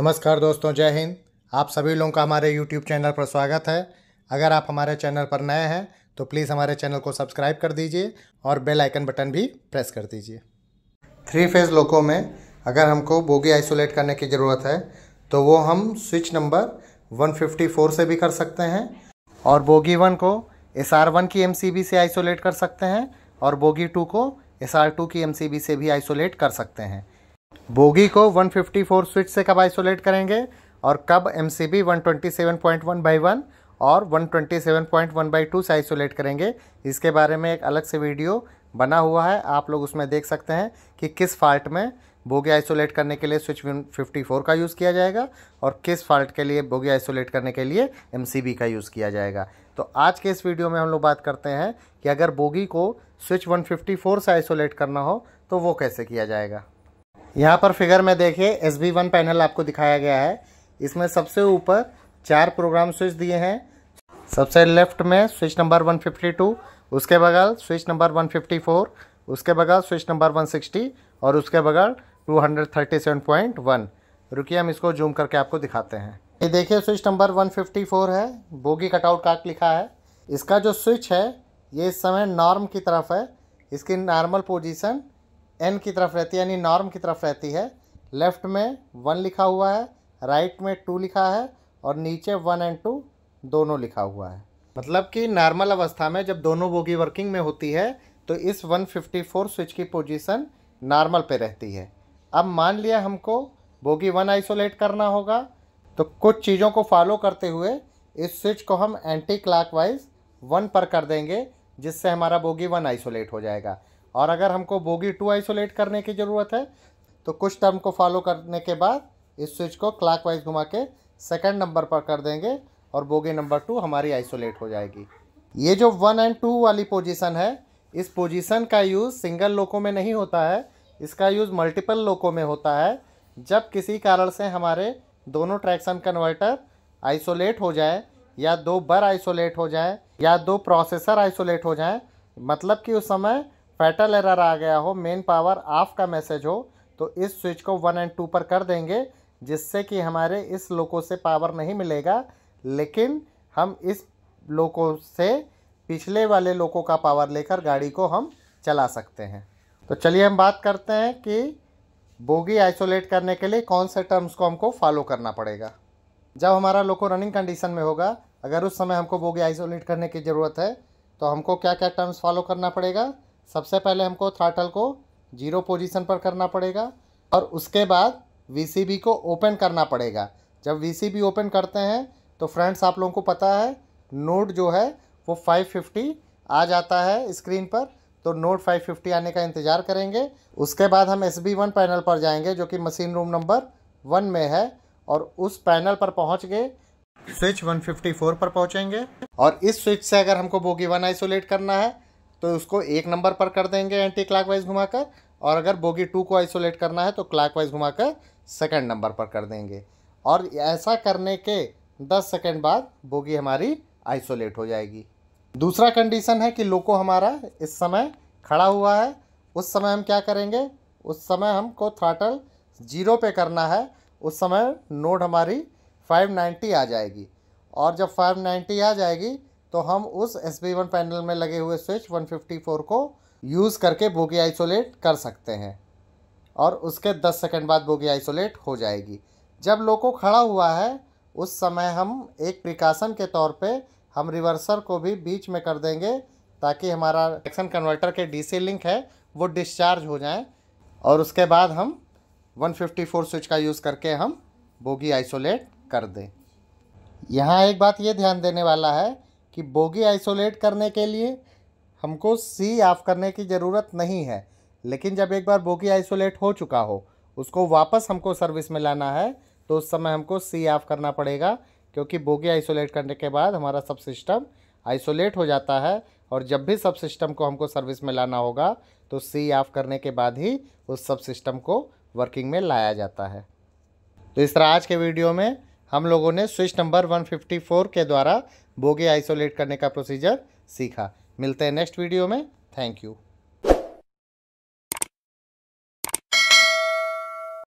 नमस्कार दोस्तों जय हिंद आप सभी लोगों का हमारे यूट्यूब चैनल पर स्वागत है अगर आप हमारे चैनल पर नए हैं तो प्लीज़ हमारे चैनल को सब्सक्राइब कर दीजिए और बेल आइकन बटन भी प्रेस कर दीजिए थ्री फेज़ लोकों में अगर हमको बोगी आइसोलेट करने की ज़रूरत है तो वो हम स्विच नंबर 154 से भी कर सकते हैं और बोगी वन को एस आर वन की एम से आइसोलेट कर सकते हैं और बोगी टू को एस आर टू की एम से भी आइसोलेट कर सकते हैं बोगी को 154 स्विच से कब आइसोलेट करेंगे और कब M C B one twenty seven point one by one और one twenty seven point one by two से आइसोलेट करेंगे इसके बारे में एक अलग से वीडियो बना हुआ है आप लोग उसमें देख सकते हैं कि किस फाल्ट में बोगी आइसोलेट करने के लिए स्विच फिफ्टी फोर का यूज़ किया जाएगा और किस फाल्ट के लिए बोगी आइसोलेट करने के लिए एम सी बी का यूज़ किया जाएगा तो आज के इस वीडियो में हम लोग बात करते हैं कि अगर बोगी को स्विच वन फिफ्टी फोर से आइसोलेट करना हो तो वो कैसे किया जाएगा यहाँ पर फिगर में देखिए एस बी वन पैनल आपको दिखाया गया है इसमें सबसे ऊपर चार प्रोग्राम स्विच दिए हैं सबसे लेफ्ट में स्विच नंबर 152 उसके बगल स्विच नंबर 154 उसके बगल स्विच नंबर 160 और उसके बगल 237.1 रुकिए हम इसको जूम करके आपको दिखाते हैं ये देखिए स्विच नंबर 154 है बोगी कटआउट काट लिखा है इसका जो स्विच है ये इस समय नॉर्म की तरफ है इसकी नॉर्मल पोजिशन एन की तरफ रहती है यानी नॉर्म की तरफ रहती है लेफ्ट में वन लिखा हुआ है राइट में टू लिखा है और नीचे वन एंड टू दोनों लिखा हुआ है मतलब कि नॉर्मल अवस्था में जब दोनों बोगी वर्किंग में होती है तो इस 154 स्विच की पोजीशन नॉर्मल पे रहती है अब मान लिया हमको बोगी वन आइसोलेट करना होगा तो कुछ चीज़ों को फॉलो करते हुए इस स्विच को हम एंटी वाइज वन पर कर देंगे जिससे हमारा बोगी वन आइसोलेट हो जाएगा और अगर हमको बोगी टू आइसोलेट करने की ज़रूरत है तो कुछ टर्म को फॉलो करने के बाद इस स्विच को वाइज घुमा के सेकेंड नंबर पर कर देंगे और बोगी नंबर टू हमारी आइसोलेट हो जाएगी ये जो वन एंड टू वाली पोजीशन है इस पोजीशन का यूज़ सिंगल लोकों में नहीं होता है इसका यूज़ मल्टीपल लोकों में होता है जब किसी कारण से हमारे दोनों ट्रैक्शन कन्वर्टर आइसोलेट हो जाए या दो बर आइसोलेट हो जाए या दो प्रोसेसर आइसोलेट हो जाए मतलब कि उस समय फैटल एरर आ गया हो मेन पावर ऑफ का मैसेज हो तो इस स्विच को वन एंड टू पर कर देंगे जिससे कि हमारे इस लोको से पावर नहीं मिलेगा लेकिन हम इस लोको से पिछले वाले लोको का पावर लेकर गाड़ी को हम चला सकते हैं तो चलिए हम बात करते हैं कि बोगी आइसोलेट करने के लिए कौन से टर्म्स को हमको फॉलो करना पड़ेगा जब हमारा लोको रनिंग कंडीशन में होगा अगर उस समय हमको बोगी आइसोलेट करने की ज़रूरत है तो हमको क्या क्या टर्म्स फॉलो करना पड़ेगा सबसे पहले हमको थ्राटल को जीरो पोजीशन पर करना पड़ेगा और उसके बाद वीसीबी को ओपन करना पड़ेगा जब वीसीबी ओपन करते हैं तो फ्रेंड्स आप लोगों को पता है नोट जो है वो 550 आ जाता है स्क्रीन पर तो नोट 550 आने का इंतज़ार करेंगे उसके बाद हम एस बी वन पैनल पर जाएंगे जो कि मशीन रूम नंबर वन में है और उस पैनल पर पहुंच गए स्विच 154 पर पहुंचेंगे और इस स्विच से अगर हमको बोगी वन आइसोलेट करना है तो उसको एक नंबर पर कर देंगे एंटी क्लॉकवाइज घुमाकर और अगर बोगी टू को आइसोलेट करना है तो क्लॉकवाइज घुमाकर सेकंड नंबर पर कर देंगे और ऐसा करने के दस सेकेंड बाद बोगी हमारी आइसोलेट हो जाएगी दूसरा कंडीशन है कि लोको हमारा इस समय खड़ा हुआ है उस समय हम क्या करेंगे उस समय हमको थ्राटल जीरो पे करना है उस समय नोड हमारी 590 आ जाएगी और जब 590 आ जाएगी तो हम उस एस बी वन पैनल में लगे हुए स्विच 154 को यूज़ करके बोगी आइसोलेट कर सकते हैं और उसके 10 सेकंड बाद बोगी आइसोलेट हो जाएगी जब लोको खड़ा हुआ है उस समय हम एक प्रिकॉशन के तौर पे हम रिवर्सर को भी बीच में कर देंगे ताकि हमारा एक्शन कन्वर्टर के डीसी लिंक है वो डिस्चार्ज हो जाए और उसके बाद हम 154 स्विच का यूज़ करके हम बोगी आइसोलेट कर दें यहाँ एक बात ये ध्यान देने वाला है कि बोगी आइसोलेट करने के लिए हमको सी ऑफ करने की ज़रूरत नहीं है लेकिन जब एक बार बोगी आइसोलेट हो चुका हो उसको वापस हमको सर्विस में लाना है तो उस समय हमको सी ऑफ करना पड़ेगा क्योंकि बोगी आइसोलेट करने के बाद हमारा सब सिस्टम आइसोलेट हो जाता है और जब भी सब सिस्टम को हमको सर्विस में लाना होगा तो सी ऑफ करने के बाद ही उस सब सिस्टम को वर्किंग में लाया जाता है तो इस तरह आज के वीडियो में हम लोगों ने स्विच नंबर 154 के द्वारा बोगे आइसोलेट करने का प्रोसीजर सीखा मिलते हैं नेक्स्ट वीडियो में थैंक यू